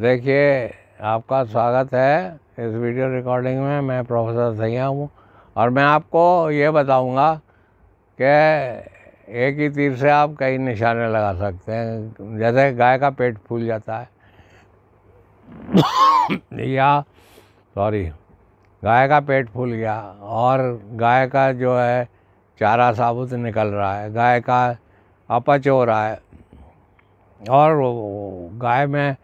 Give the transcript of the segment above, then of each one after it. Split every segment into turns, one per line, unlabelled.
देखिए आपका स्वागत है इस वीडियो रिकॉर्डिंग में मैं प्रोफेसर सैया हूँ और मैं आपको ये बताऊँगा कि एक ही तीर से आप कई निशाने लगा सकते हैं जैसे गाय का पेट फूल जाता है या सॉरी गाय का पेट फूल गया और गाय का जो है चारा साबुत निकल रहा है गाय का अपच हो रहा है और गाय में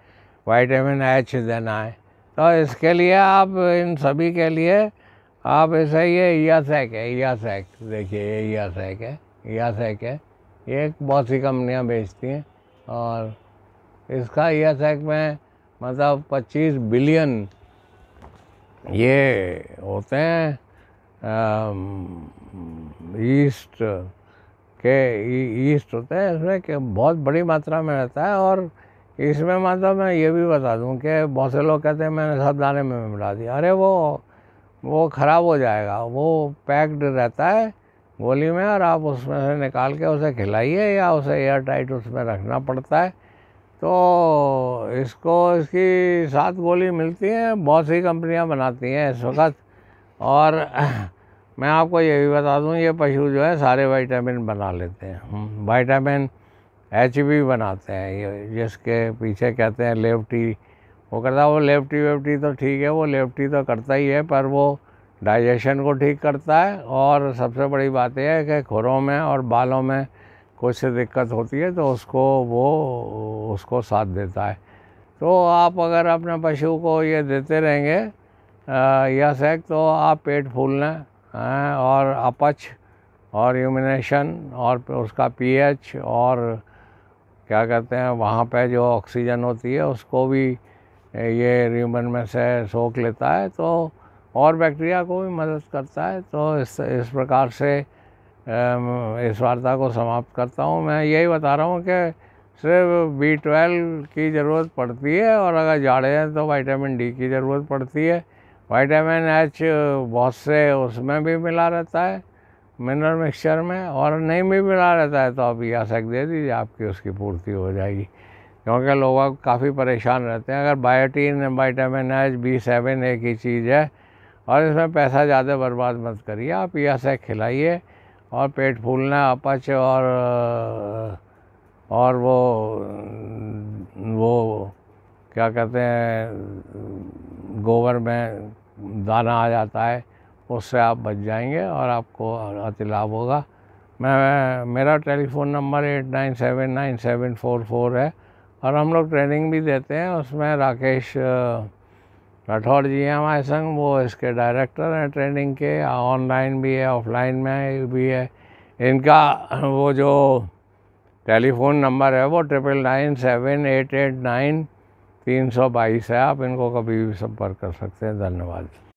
वाइटामिन एच देना है तो इसके लिए आप इन सभी के लिए आप ऐसे ये ईयासैक है ईयासैक देखिए ये ईयासैक है ईयासैक है ये बहुत सी कंपनियाँ बेचती हैं और इसका ईयासैक में मतलब 25 बिलियन ये होते हैं ईस्ट के ईस्ट होते हैं इसमें कि बहुत बड़ी मात्रा में रहता है और इसमें मतलब मैं ये भी बता दूं कि बहुत से लोग कहते हैं मैंने सब दाने में मिला दिया अरे वो वो ख़राब हो जाएगा वो पैक्ड रहता है गोली में और आप उसमें से निकाल के उसे खिलाइए या उसे एयर टाइट उसमें रखना पड़ता है तो इसको इसकी सात गोली मिलती हैं बहुत सी कंपनियां बनाती हैं इस वक्त और मैं आपको ये भी बता दूं ये पशु जो है सारे वाइटामिन बना लेते हैं हम्म, वाइटामिन एच वी बनाते हैं जिसके पीछे कहते हैं लेफ्टी वो करता वो लेफ्टी वेफ्टी तो ठीक है वो लेफ्टी तो करता ही है पर वो डाइजेशन को ठीक करता है और सबसे बड़ी बात यह है कि खुरों में और बालों में कुछ दिक्कत होती है तो उसको वो उसको साथ देता है तो आप अगर अपने पशु को ये देते रहेंगे यह सैक तो आप पेट फूलना और अपच और यूमिनेशन और उसका पीएच और क्या कहते हैं वहाँ पे जो ऑक्सीजन होती है उसको भी ये रिमन में से सोख लेता है तो और बैक्टीरिया को भी मदद करता है तो इस इस प्रकार से इस वार्ता को समाप्त करता हूँ मैं यही बता रहा हूँ कि सिर्फ बी ट्वेल्व की ज़रूरत पड़ती है और अगर जाड़े हैं तो वाइटामिन डी की ज़रूरत पड़ती है वाइटामिन एच बहुत से उसमें भी मिला रहता है मिनरल मिक्सचर में और नहीं भी मिला रहता है तो आप यह यासक दे दीजिए आपकी उसकी पूर्ति हो जाएगी क्योंकि लोग काफ़ी परेशान रहते हैं अगर biotin vitamin H B seven एक ही चीज़ है और इसमें पैसा ज़्यादा बर्बाद मत करिए आप यह यासक खिलाइए और पेट फूलना अपच और और वो वो क्या कहते हैं गोबर में दाना आ जाता है उससे आप बच जाएंगे और आपको अति लाभ होगा मैं मेरा telephone number eight nine seven nine seven four four है और हम लोग ट्रेनिंग भी देते हैं उसमें राकेश राठौर जी हैं हमारे संग वो इसके डायरेक्टर हैं ट्रेनिंग के ऑनलाइन भी है ऑफलाइन में भी है इनका वो जो टेलीफोन नंबर है वो triple nine seven eight eight nine तीन सौ बाईस है आप इनको कभी भी संपर्क कर सकते हैं धन्यवाद